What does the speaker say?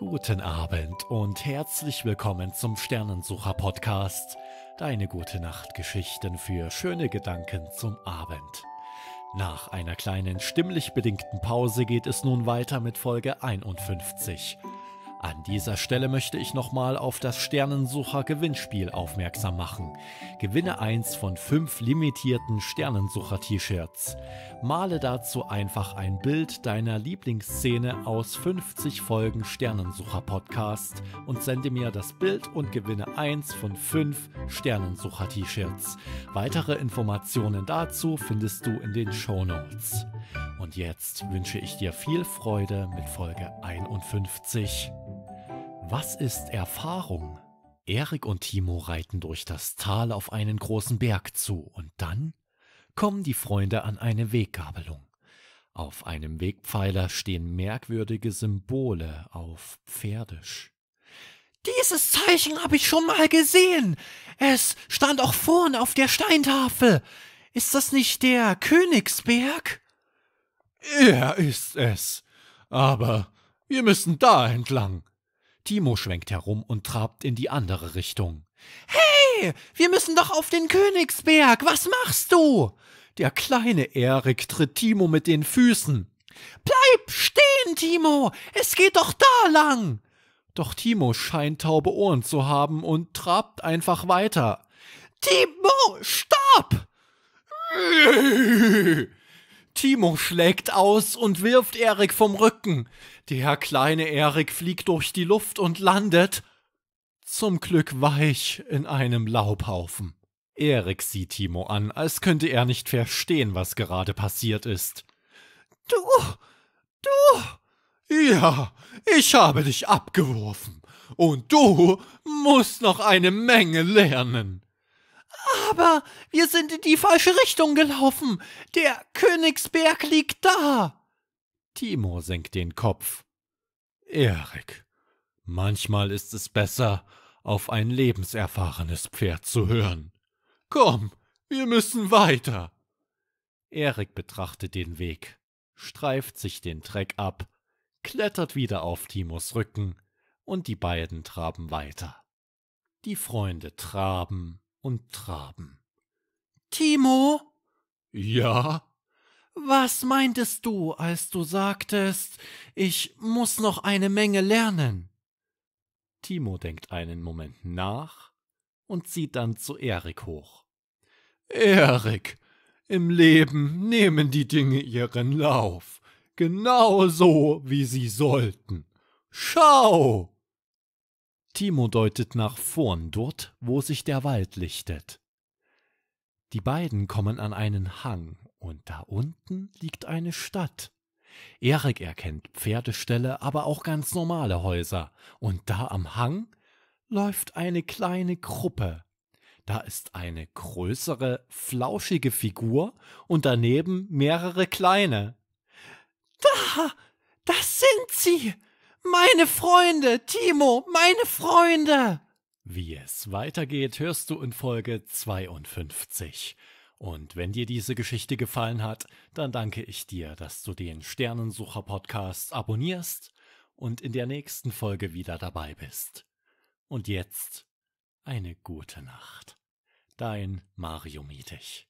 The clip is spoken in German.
Guten Abend und herzlich willkommen zum Sternensucher Podcast, deine gute Nacht Geschichten für schöne Gedanken zum Abend. Nach einer kleinen stimmlich bedingten Pause geht es nun weiter mit Folge 51. An dieser Stelle möchte ich nochmal auf das Sternensucher-Gewinnspiel aufmerksam machen. Gewinne eins von fünf limitierten Sternensucher-T-Shirts. Male dazu einfach ein Bild deiner Lieblingsszene aus 50 Folgen Sternensucher-Podcast und sende mir das Bild und gewinne eins von fünf Sternensucher-T-Shirts. Weitere Informationen dazu findest du in den Show Notes. Und jetzt wünsche ich dir viel Freude mit Folge 51. Was ist Erfahrung? Erik und Timo reiten durch das Tal auf einen großen Berg zu und dann kommen die Freunde an eine Weggabelung. Auf einem Wegpfeiler stehen merkwürdige Symbole auf Pferdisch. Dieses Zeichen habe ich schon mal gesehen. Es stand auch vorn auf der Steintafel. Ist das nicht der Königsberg? Er ist es. Aber wir müssen da entlang. Timo schwenkt herum und trabt in die andere Richtung. Hey, wir müssen doch auf den Königsberg. Was machst du? Der kleine Erik tritt Timo mit den Füßen. Bleib stehen, Timo. Es geht doch da lang. Doch Timo scheint taube Ohren zu haben und trabt einfach weiter. Timo, stopp! Timo schlägt aus und wirft Erik vom Rücken. Der kleine Erik fliegt durch die Luft und landet zum Glück weich in einem Laubhaufen. Erik sieht Timo an, als könnte er nicht verstehen, was gerade passiert ist. Du, du. Ja, ich habe dich abgeworfen. Und du musst noch eine Menge lernen. Aber wir sind in die falsche Richtung gelaufen. Der Königsberg liegt da. Timo senkt den Kopf. Erik, manchmal ist es besser, auf ein lebenserfahrenes Pferd zu hören. Komm, wir müssen weiter. Erik betrachtet den Weg, streift sich den Treck ab, klettert wieder auf Timos Rücken, und die beiden traben weiter. Die Freunde traben, und traben. Timo? Ja? Was meintest du, als du sagtest, ich muss noch eine Menge lernen? Timo denkt einen Moment nach und sieht dann zu Erik hoch. Erik, im Leben nehmen die Dinge ihren Lauf, genau so, wie sie sollten. Schau! Timo deutet nach vorn, dort, wo sich der Wald lichtet. Die beiden kommen an einen Hang, und da unten liegt eine Stadt. Erik erkennt Pferdeställe, aber auch ganz normale Häuser, und da am Hang läuft eine kleine Gruppe. Da ist eine größere, flauschige Figur und daneben mehrere kleine. Da, das sind sie, meine Freunde, Timo, meine Freunde! Wie es weitergeht, hörst du in Folge 52. Und wenn dir diese Geschichte gefallen hat, dann danke ich dir, dass du den Sternensucher-Podcast abonnierst und in der nächsten Folge wieder dabei bist. Und jetzt eine gute Nacht. Dein Mario Mietig.